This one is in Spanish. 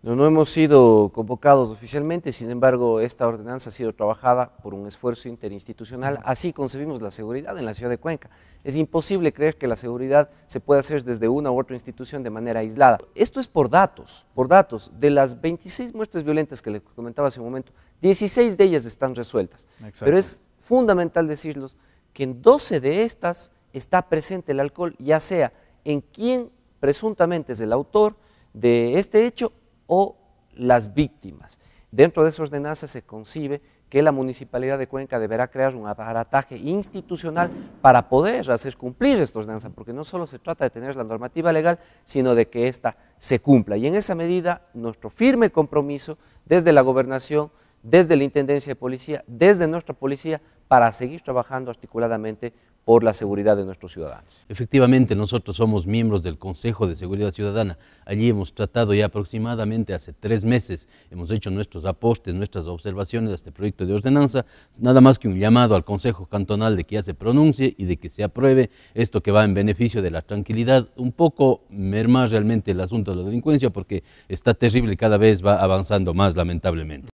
No, hemos sido convocados oficialmente, sin embargo, esta ordenanza ha sido trabajada por un esfuerzo interinstitucional. Así concebimos la seguridad en la ciudad de Cuenca. Es imposible creer que la seguridad se pueda hacer desde una u otra institución de manera aislada. Esto es por datos, por datos. De las 26 muertes violentas que les comentaba hace un momento, 16 de ellas están resueltas. Pero es fundamental decirles que en 12 de estas está presente el alcohol, ya sea en quien presuntamente es el autor de este hecho o las víctimas. Dentro de esa ordenanza se concibe que la Municipalidad de Cuenca deberá crear un aparataje institucional para poder hacer cumplir esta ordenanza, porque no solo se trata de tener la normativa legal, sino de que ésta se cumpla. Y en esa medida, nuestro firme compromiso desde la gobernación desde la Intendencia de Policía, desde nuestra policía, para seguir trabajando articuladamente por la seguridad de nuestros ciudadanos. Efectivamente, nosotros somos miembros del Consejo de Seguridad Ciudadana. Allí hemos tratado ya aproximadamente hace tres meses, hemos hecho nuestros apostes, nuestras observaciones a este proyecto de ordenanza, nada más que un llamado al Consejo Cantonal de que ya se pronuncie y de que se apruebe esto que va en beneficio de la tranquilidad, un poco mermar realmente el asunto de la delincuencia porque está terrible y cada vez va avanzando más lamentablemente.